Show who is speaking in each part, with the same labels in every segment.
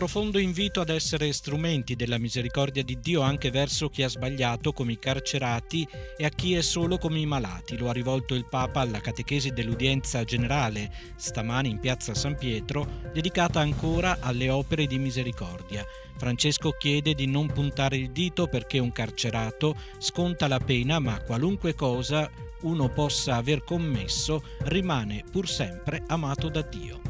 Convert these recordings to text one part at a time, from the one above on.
Speaker 1: profondo invito ad essere strumenti della misericordia di Dio anche verso chi ha sbagliato come i carcerati e a chi è solo come i malati. Lo ha rivolto il Papa alla catechesi dell'udienza generale stamani in piazza San Pietro, dedicata ancora alle opere di misericordia. Francesco chiede di non puntare il dito perché un carcerato sconta la pena, ma qualunque cosa uno possa aver commesso rimane pur sempre amato da Dio.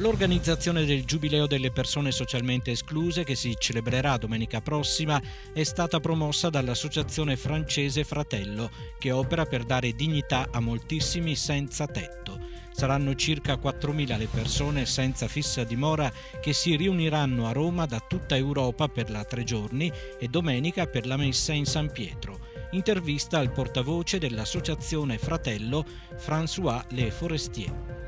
Speaker 1: L'organizzazione del Giubileo delle persone socialmente escluse, che si celebrerà domenica prossima, è stata promossa dall'associazione francese Fratello, che opera per dare dignità a moltissimi senza tetto. Saranno circa 4.000 le persone senza fissa dimora che si riuniranno a Roma da tutta Europa per la tre giorni e domenica per la messa in San Pietro intervista al portavoce dell'associazione Fratello François Le Forestier.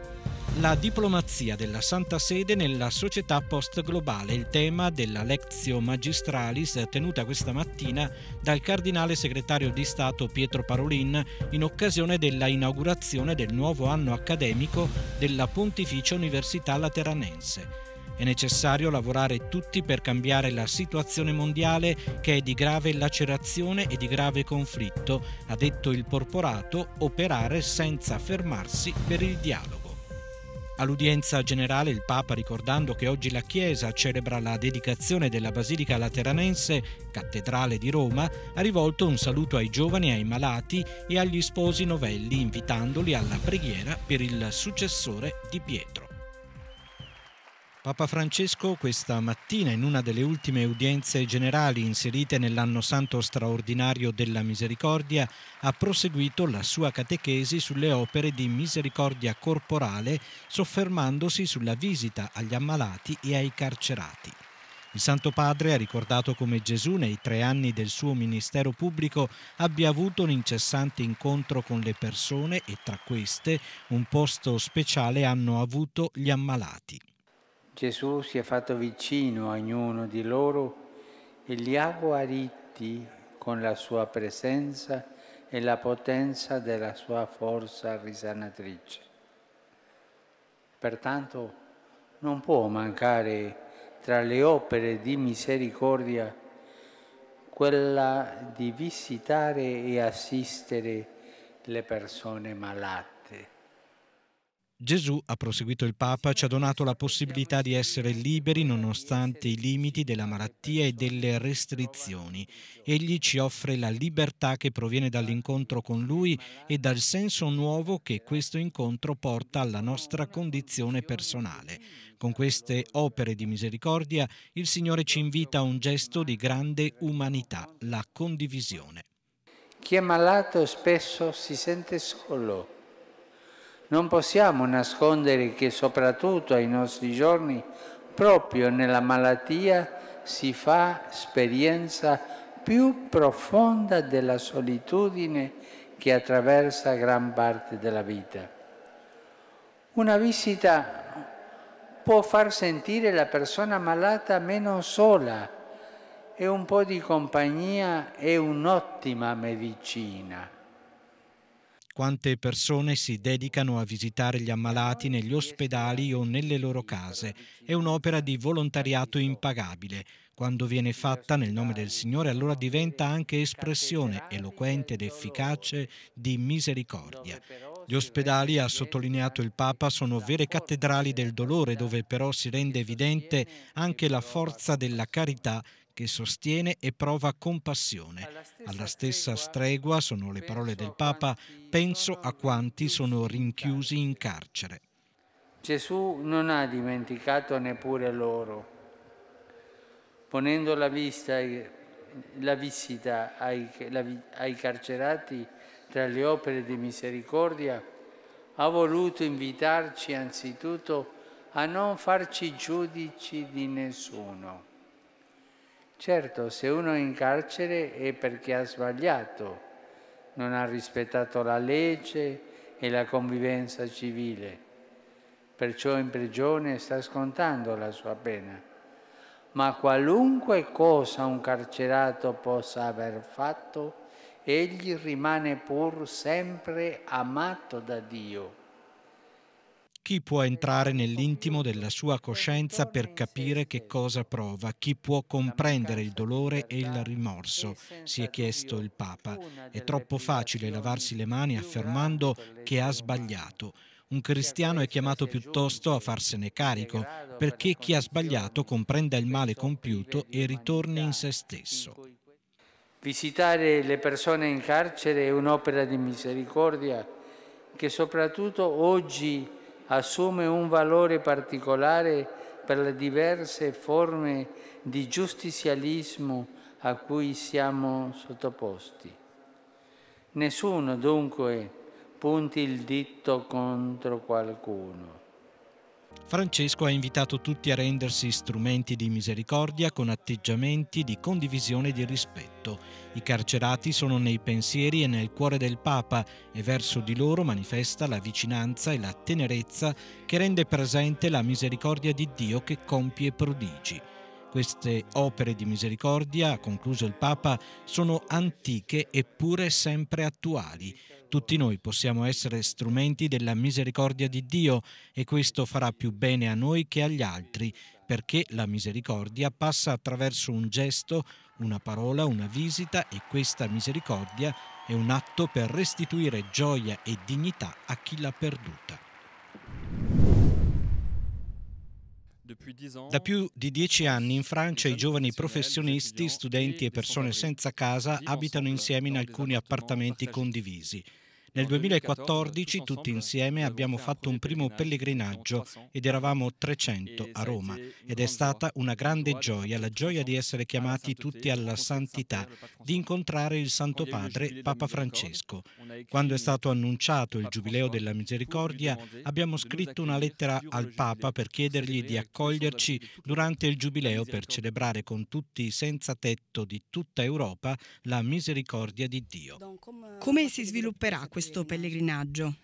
Speaker 1: La diplomazia della Santa Sede nella società post-globale, il tema della Lectio Magistralis tenuta questa mattina dal cardinale segretario di Stato Pietro Parolin in occasione della inaugurazione del nuovo anno accademico della Pontificia Università Lateranense. È necessario lavorare tutti per cambiare la situazione mondiale che è di grave lacerazione e di grave conflitto, ha detto il porporato, operare senza fermarsi per il dialogo. All'udienza generale il Papa, ricordando che oggi la Chiesa celebra la dedicazione della Basilica Lateranense, cattedrale di Roma, ha rivolto un saluto ai giovani, ai malati e agli sposi novelli, invitandoli alla preghiera per il successore di Pietro. Papa Francesco questa mattina in una delle ultime udienze generali inserite nell'anno santo straordinario della misericordia ha proseguito la sua catechesi sulle opere di misericordia corporale soffermandosi sulla visita agli ammalati e ai carcerati. Il Santo Padre ha ricordato come Gesù nei tre anni del suo ministero pubblico abbia avuto un incessante incontro con le persone e tra queste un posto speciale hanno avuto gli ammalati.
Speaker 2: Gesù si è fatto vicino a ognuno di loro e li ha guariti con la sua presenza e la potenza della sua forza risanatrice. Pertanto non può mancare tra le opere di misericordia quella di visitare e assistere le persone malate.
Speaker 1: Gesù, ha proseguito il Papa, ci ha donato la possibilità di essere liberi nonostante i limiti della malattia e delle restrizioni. Egli ci offre la libertà che proviene dall'incontro con Lui e dal senso nuovo che questo incontro porta alla nostra condizione personale. Con queste opere di misericordia il Signore ci invita a un gesto di grande umanità, la condivisione.
Speaker 2: Chi è malato spesso si sente solo non possiamo nascondere che soprattutto ai nostri giorni, proprio nella malattia, si fa esperienza più profonda della solitudine che attraversa gran parte della vita. Una visita può far sentire la persona malata meno sola e un po' di compagnia è un'ottima medicina
Speaker 1: quante persone si dedicano a visitare gli ammalati negli ospedali o nelle loro case. È un'opera di volontariato impagabile. Quando viene fatta nel nome del Signore allora diventa anche espressione eloquente ed efficace di misericordia. Gli ospedali, ha sottolineato il Papa, sono vere cattedrali del dolore dove però si rende evidente anche la forza della carità che sostiene e prova compassione. Alla stessa stregua, sono le parole del Papa, penso a quanti sono rinchiusi in carcere.
Speaker 2: Gesù non ha dimenticato neppure loro, ponendo la, vista, la visita ai, la, ai carcerati tra le opere di misericordia, ha voluto invitarci anzitutto a non farci giudici di nessuno Certo, se uno è in carcere è perché ha sbagliato, non ha rispettato la legge e la convivenza civile, perciò in prigione sta scontando la sua pena. Ma qualunque cosa un carcerato possa aver fatto, egli rimane pur sempre amato da Dio
Speaker 1: chi può entrare nell'intimo della sua coscienza per capire che cosa prova? Chi può comprendere il dolore e il rimorso? Si è chiesto il Papa. È troppo facile lavarsi le mani affermando che ha sbagliato. Un cristiano è chiamato piuttosto a farsene carico, perché chi ha sbagliato comprenda il male compiuto e ritorni in se stesso.
Speaker 2: Visitare le persone in carcere è un'opera di misericordia che soprattutto oggi assume un valore particolare per le diverse forme di giustizialismo a cui siamo sottoposti. Nessuno dunque punti il dito contro qualcuno
Speaker 1: Francesco ha invitato tutti a rendersi strumenti di misericordia con atteggiamenti di condivisione e di rispetto. I carcerati sono nei pensieri e nel cuore del Papa e verso di loro manifesta la vicinanza e la tenerezza che rende presente la misericordia di Dio che compie prodigi. Queste opere di misericordia, ha concluso il Papa, sono antiche eppure sempre attuali. Tutti noi possiamo essere strumenti della misericordia di Dio e questo farà più bene a noi che agli altri, perché la misericordia passa attraverso un gesto, una parola, una visita e questa misericordia è un atto per restituire gioia e dignità a chi l'ha perduta. Da più di dieci anni in Francia i giovani professionisti, studenti e persone senza casa abitano insieme in alcuni appartamenti condivisi. Nel 2014 eh, tutti insieme abbiamo fatto un primo pellegrinaggio ed eravamo 300 a Roma ed è stata una grande gioia, la gioia di essere chiamati tutti alla santità, di incontrare il Santo Padre Papa Francesco. Quando è stato annunciato il Giubileo della Misericordia abbiamo scritto una lettera al Papa per chiedergli di accoglierci durante il Giubileo per celebrare con tutti i senza tetto di tutta Europa la misericordia di Dio.
Speaker 3: Come si svilupperà questo? questo pellegrinaggio?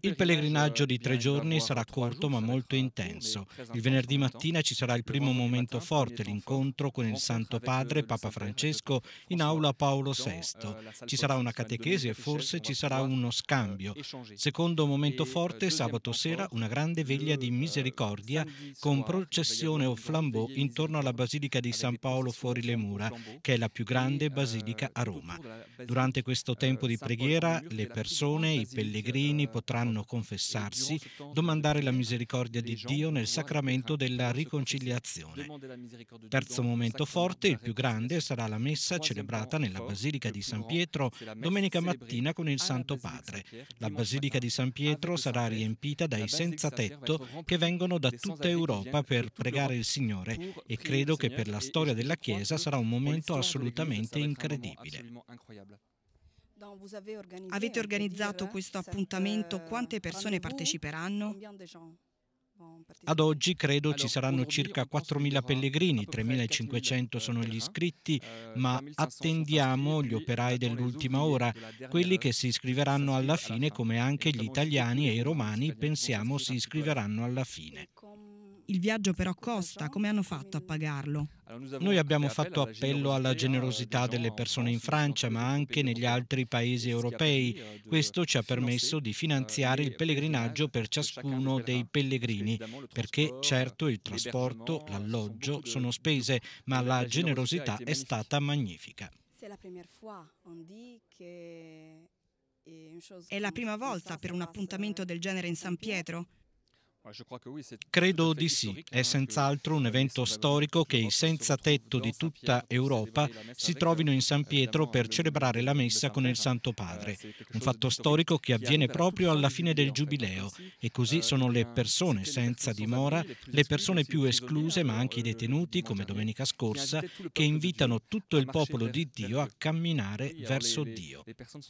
Speaker 1: Il pellegrinaggio eh, di tre giorni sarà corto ma molto intenso. Cioè, il venerdì mattina ci sarà il primo momento forte, l'incontro con il Santo Padre, Papa Francesco, in aula Paolo VI. Eh, ci sarà una catechesi e forse ci sarà uno eh, scambio. Secondo momento forte, sabato sera, una grande veglia di misericordia con processione o flambeau intorno alla Basilica di San Paolo fuori le mura, che è la più grande basilica a Roma. Durante questo tempo di preghiera, le persone, i pellegrini, potranno potranno confessarsi, domandare la misericordia di Dio nel sacramento della riconciliazione. Terzo momento forte, il più grande, sarà la messa celebrata nella Basilica di San Pietro domenica mattina con il Santo Padre. La Basilica di San Pietro sarà riempita dai senza tetto che vengono da tutta Europa per pregare il Signore e credo che per la storia della Chiesa sarà un momento assolutamente incredibile.
Speaker 3: Avete organizzato questo certo, appuntamento? Euh, Quante persone parteciperanno?
Speaker 1: Ad oggi credo ci saranno circa 4.000 pellegrini, 3.500 sono gli iscritti, euh, ma attendiamo gli operai dell'ultima ora, quelli che si iscriveranno alla fine come anche gli italiani e i romani pensiamo si iscriveranno alla fine.
Speaker 3: Il viaggio però costa, come hanno fatto a pagarlo? Noi abbiamo fatto appello
Speaker 1: alla generosità delle persone in Francia, ma anche negli altri paesi europei. Questo ci ha permesso di finanziare il pellegrinaggio per ciascuno dei pellegrini,
Speaker 3: perché certo il trasporto,
Speaker 1: l'alloggio sono spese, ma la generosità è stata magnifica.
Speaker 3: È la prima volta per un appuntamento del genere in San Pietro?
Speaker 1: Credo di sì, è senz'altro un evento storico che i senza tetto di tutta Europa si trovino in San Pietro per celebrare la messa con il Santo Padre, eh, un fatto storico che avviene proprio alla fine del Giubileo e così eh, sono le persone senza dimora, le persone più escluse ma anche i eh, detenuti, come domenica scorsa, che invitano tutto il popolo di Dio a camminare verso Dio.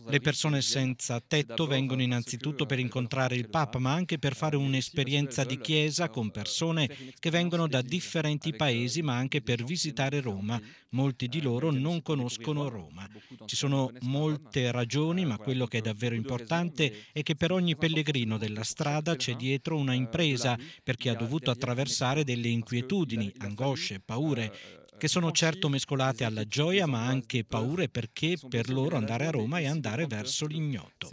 Speaker 1: Le persone senza tetto vengono innanzitutto per incontrare il Papa ma anche per fare un'esperienza conferenza di chiesa con persone che vengono da differenti paesi ma anche per visitare Roma. Molti di loro non conoscono Roma. Ci sono molte ragioni ma quello che è davvero importante è che per ogni pellegrino della strada c'è dietro una impresa perché ha dovuto attraversare delle inquietudini, angosce, paure che sono certo mescolate alla gioia ma anche paure perché per loro andare a Roma è andare verso l'ignoto.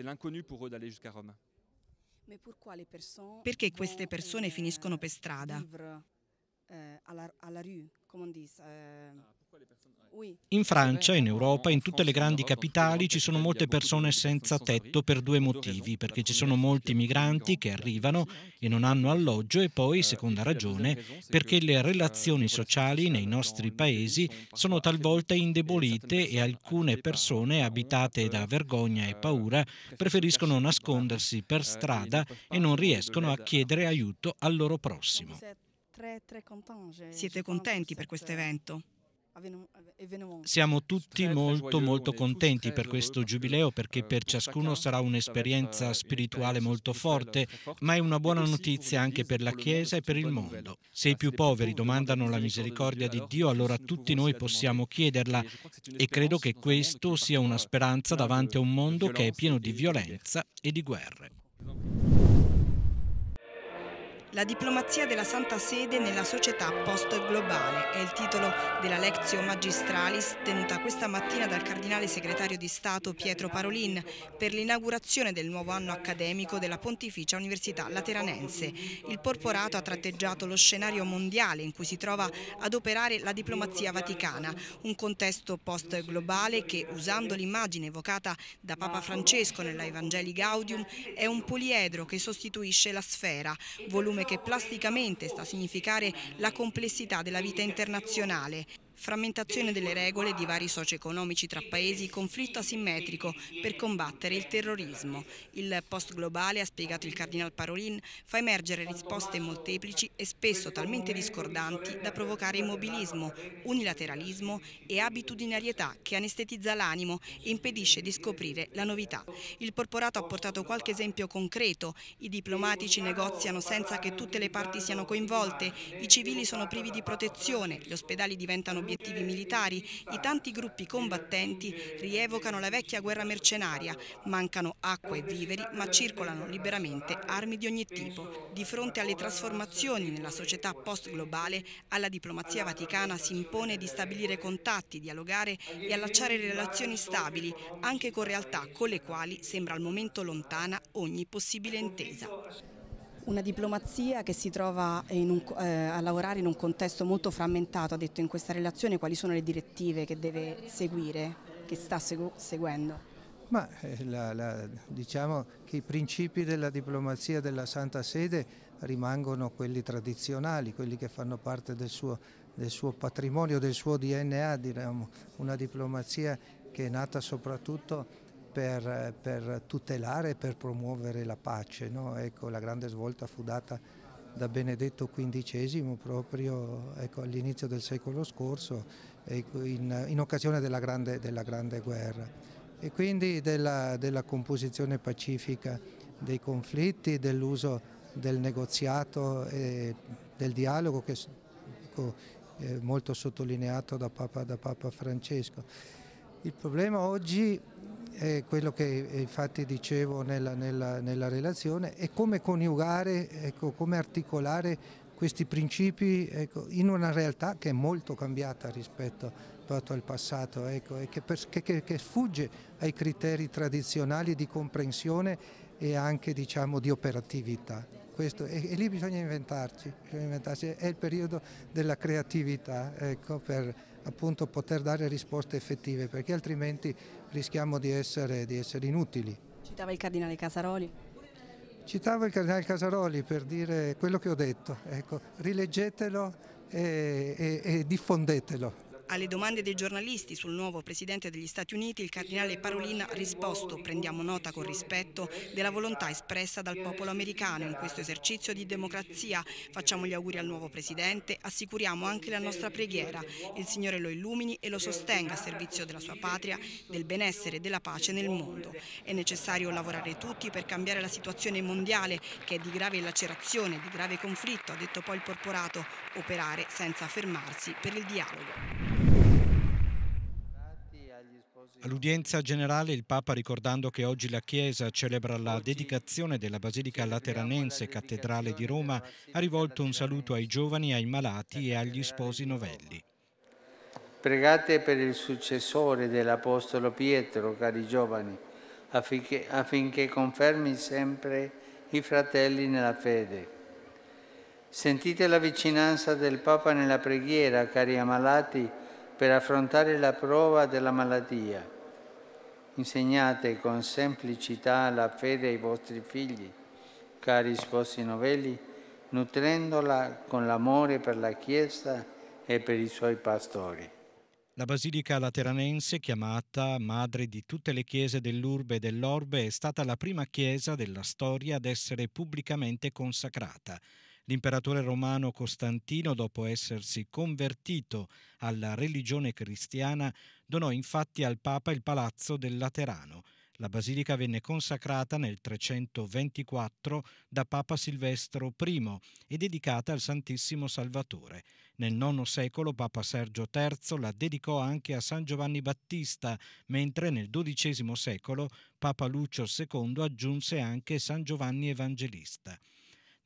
Speaker 3: Perché queste persone eh, finiscono per strada? Eh,
Speaker 1: in Francia, in Europa, in tutte le grandi capitali ci sono molte persone senza tetto per due motivi, perché ci sono molti migranti che arrivano e non hanno alloggio e poi, seconda ragione, perché le relazioni sociali nei nostri paesi sono talvolta indebolite e alcune persone abitate da vergogna e paura preferiscono nascondersi per strada e non riescono a chiedere aiuto al loro prossimo.
Speaker 3: Siete contenti per questo evento?
Speaker 1: Siamo tutti molto molto contenti per questo eh, giubileo perché eh, per ciascuno sarà un'esperienza spirituale molto forte, ma è una buona notizia anche per la Chiesa e per il mondo. Se i più poveri domandano la misericordia di Dio, allora tutti noi possiamo chiederla e credo che questo sia una speranza davanti a un mondo che è pieno di violenza e di guerre.
Speaker 3: La diplomazia della Santa Sede nella società post-globale è il titolo della Lectio Magistralis tenuta questa mattina dal Cardinale Segretario di Stato Pietro Parolin per l'inaugurazione del nuovo anno accademico della Pontificia Università Lateranense. Il porporato ha tratteggiato lo scenario mondiale in cui si trova ad operare la diplomazia vaticana, un contesto post-globale che, usando l'immagine evocata da Papa Francesco nella Evangelii Gaudium, è un poliedro che sostituisce la sfera, volume che plasticamente sta a significare la complessità della vita internazionale frammentazione delle regole, di vari socio-economici tra paesi, conflitto asimmetrico per combattere il terrorismo. Il post globale, ha spiegato il Cardinal Parolin, fa emergere risposte molteplici e spesso talmente discordanti da provocare immobilismo, unilateralismo e abitudinarietà che anestetizza l'animo e impedisce di scoprire la novità. Il porporato ha portato qualche esempio concreto, i diplomatici negoziano senza che tutte le parti siano coinvolte, i civili sono privi di protezione, gli ospedali diventano obiettivi militari, i tanti gruppi combattenti rievocano la vecchia guerra mercenaria, mancano acqua e viveri ma circolano liberamente armi di ogni tipo. Di fronte alle trasformazioni nella società post-globale, alla diplomazia vaticana si impone di stabilire contatti, dialogare e allacciare relazioni stabili, anche con realtà con le quali sembra al momento lontana ogni possibile intesa. Una diplomazia che si trova un, eh, a lavorare in un contesto molto frammentato, ha detto in questa relazione quali sono le direttive che deve seguire, che sta segu seguendo.
Speaker 4: Ma eh, la, la, diciamo che i principi della diplomazia della Santa Sede rimangono quelli tradizionali, quelli che fanno parte del suo, del suo patrimonio, del suo DNA, diremmo, una diplomazia che è nata soprattutto per, per tutelare e per promuovere la pace. No? Ecco, la grande svolta fu data da Benedetto XV proprio ecco, all'inizio del secolo scorso ecco, in, in, occasione della grande, della grande, guerra e quindi della, della composizione pacifica dei conflitti, dell'uso del negoziato e del dialogo che è ecco, molto sottolineato da Papa, da Papa Francesco. Il problema oggi è quello che eh, infatti dicevo nella, nella, nella relazione, è come coniugare, ecco, come articolare questi principi ecco, in una realtà che è molto cambiata rispetto, al passato ecco, e che, per, che, che, sfugge ai criteri tradizionali di comprensione e anche diciamo, di operatività. Questo, e, e, lì bisogna inventarci, bisogna inventarci, è il periodo della creatività ecco, per, appunto poter dare risposte effettive perché altrimenti rischiamo di essere, di essere inutili.
Speaker 3: Citava il cardinale Casaroli?
Speaker 4: Citavo il cardinale Casaroli per dire quello che ho detto, ecco, rileggetelo e, e, e diffondetelo.
Speaker 3: Alle domande dei giornalisti sul nuovo presidente degli Stati Uniti, il cardinale Parolin ha risposto, prendiamo nota con rispetto, della volontà espressa dal popolo americano in questo esercizio di democrazia. Facciamo gli auguri al nuovo presidente, assicuriamo anche la nostra preghiera. Il Signore lo illumini e lo sostenga a servizio della sua patria, del benessere e della pace nel mondo. È necessario lavorare tutti per cambiare la situazione mondiale, che è di grave lacerazione, di grave conflitto, ha detto poi il porporato, operare senza fermarsi per il dialogo.
Speaker 1: All'udienza generale il Papa, ricordando che oggi la Chiesa celebra la dedicazione della Basilica Lateranense Cattedrale di Roma, ha rivolto un saluto ai giovani, ai malati e agli sposi novelli.
Speaker 2: Pregate per il successore dell'Apostolo Pietro, cari giovani, affinché, affinché confermi sempre i fratelli nella fede. Sentite la vicinanza del Papa nella preghiera, cari ammalati, per affrontare la prova della malattia. Insegnate con semplicità la fede ai vostri figli, cari sposi novelli, nutrendola con l'amore per la Chiesa e per i suoi pastori.
Speaker 1: La Basilica Lateranense, chiamata madre di tutte le chiese dell'Urbe e dell'Orbe, è stata la prima chiesa della storia ad essere pubblicamente consacrata. L'imperatore romano Costantino, dopo essersi convertito alla religione cristiana, donò infatti al Papa il Palazzo del Laterano. La basilica venne consacrata nel 324 da Papa Silvestro I e dedicata al Santissimo Salvatore. Nel IX secolo Papa Sergio III la dedicò anche a San Giovanni Battista, mentre nel XII secolo Papa Lucio II aggiunse anche San Giovanni Evangelista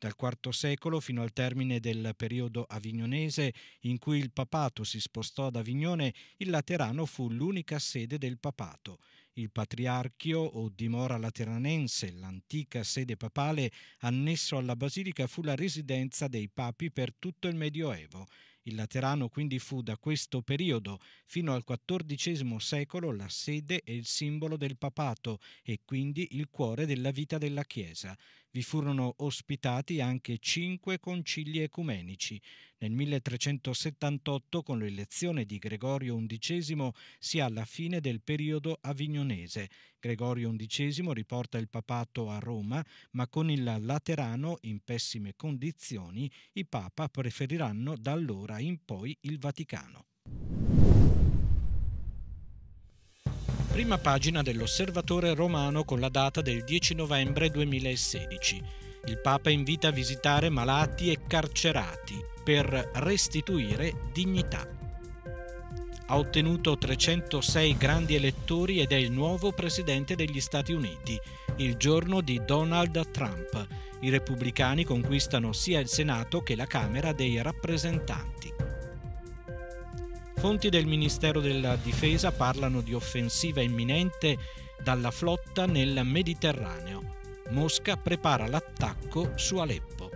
Speaker 1: dal IV secolo fino al termine del periodo avignonese in cui il papato si spostò ad Avignone, il Laterano fu l'unica sede del papato. Il patriarchio o dimora lateranense, l'antica sede papale annesso alla basilica, fu la residenza dei papi per tutto il Medioevo. Il Laterano quindi fu da questo periodo fino al XIV secolo la sede e il simbolo del papato e quindi il cuore della vita della Chiesa vi furono ospitati anche cinque concili ecumenici. Nel 1378, con l'elezione di Gregorio XI, si ha la fine del periodo avignonese. Gregorio XI riporta il papato a Roma, ma con il Laterano in pessime condizioni, i papa preferiranno da allora in poi il Vaticano prima pagina dell'Osservatore romano con la data del 10 novembre 2016. Il Papa invita a visitare malati e carcerati per restituire dignità. Ha ottenuto 306 grandi elettori ed è il nuovo presidente degli Stati Uniti, il giorno di Donald Trump. I repubblicani conquistano sia il Senato che la Camera dei rappresentanti. Fonti del Ministero della Difesa parlano di offensiva imminente dalla flotta nel Mediterraneo. Mosca prepara l'attacco su Aleppo.